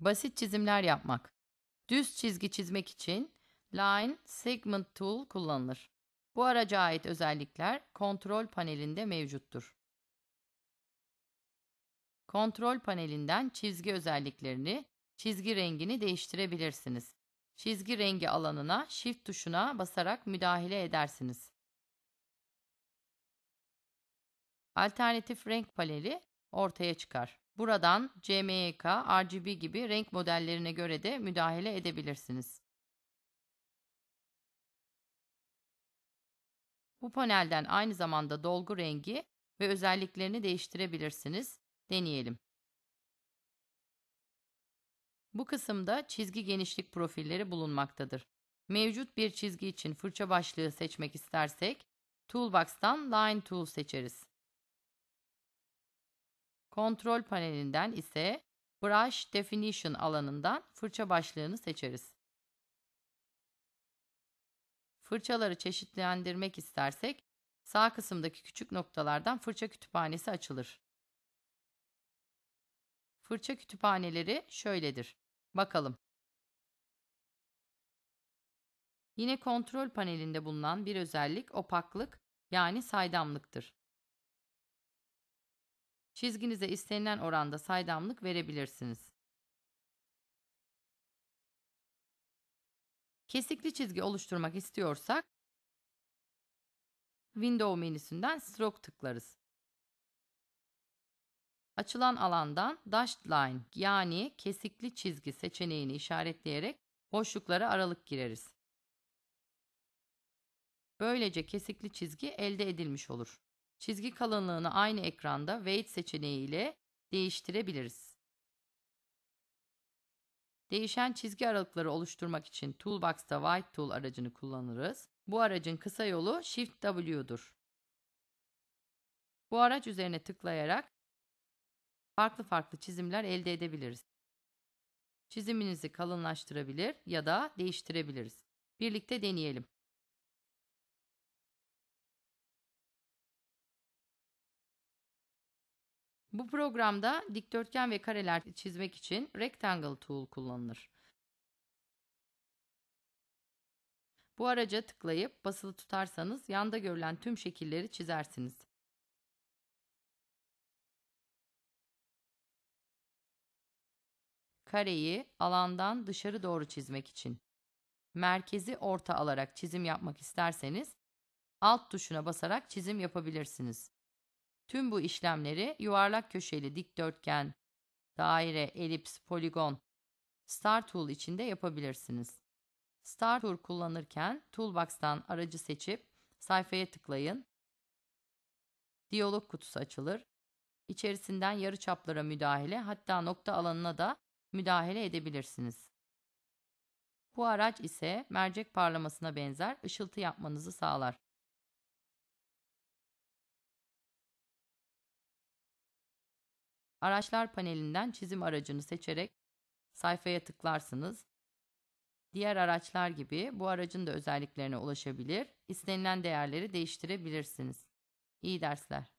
Basit çizimler yapmak. Düz çizgi çizmek için Line Segment Tool kullanılır. Bu araca ait özellikler kontrol panelinde mevcuttur. Kontrol panelinden çizgi özelliklerini, çizgi rengini değiştirebilirsiniz. Çizgi rengi alanına Shift tuşuna basarak müdahale edersiniz. Alternatif renk paneli ortaya çıkar. Buradan CMYK, RGB gibi renk modellerine göre de müdahale edebilirsiniz. Bu panelden aynı zamanda dolgu rengi ve özelliklerini değiştirebilirsiniz. Deneyelim. Bu kısımda çizgi genişlik profilleri bulunmaktadır. Mevcut bir çizgi için fırça başlığı seçmek istersek, Toolbox'tan Line Tool seçeriz. Kontrol panelinden ise Brush Definition alanından fırça başlığını seçeriz. Fırçaları çeşitlendirmek istersek sağ kısımdaki küçük noktalardan fırça kütüphanesi açılır. Fırça kütüphaneleri şöyledir. Bakalım. Yine kontrol panelinde bulunan bir özellik opaklık yani saydamlıktır. Çizginize istenilen oranda saydamlık verebilirsiniz. Kesikli çizgi oluşturmak istiyorsak Window menüsünden Stroke tıklarız. Açılan alandan Dashed Line yani kesikli çizgi seçeneğini işaretleyerek boşluklara aralık gireriz. Böylece kesikli çizgi elde edilmiş olur. Çizgi kalınlığını aynı ekranda Weight seçeneği ile değiştirebiliriz. Değişen çizgi aralıkları oluşturmak için Toolbox'ta White Tool aracını kullanırız. Bu aracın kısa yolu Shift W'dur. Bu araç üzerine tıklayarak farklı farklı çizimler elde edebiliriz. Çiziminizi kalınlaştırabilir ya da değiştirebiliriz. Birlikte deneyelim. Bu programda dikdörtgen ve kareler çizmek için Rectangle Tool kullanılır. Bu araca tıklayıp basılı tutarsanız yanda görülen tüm şekilleri çizersiniz. Kareyi alandan dışarı doğru çizmek için. Merkezi orta alarak çizim yapmak isterseniz alt tuşuna basarak çizim yapabilirsiniz. Tüm bu işlemleri yuvarlak köşeli dikdörtgen, daire, elips, poligon, Star Tool içinde yapabilirsiniz. Star Tool kullanırken Toolbox'tan aracı seçip sayfaya tıklayın. Diyalog kutusu açılır. İçerisinden yarıçaplara müdahale hatta nokta alanına da müdahale edebilirsiniz. Bu araç ise mercek parlamasına benzer ışıltı yapmanızı sağlar. Araçlar panelinden çizim aracını seçerek sayfaya tıklarsınız. Diğer araçlar gibi bu aracın da özelliklerine ulaşabilir, istenilen değerleri değiştirebilirsiniz. İyi dersler.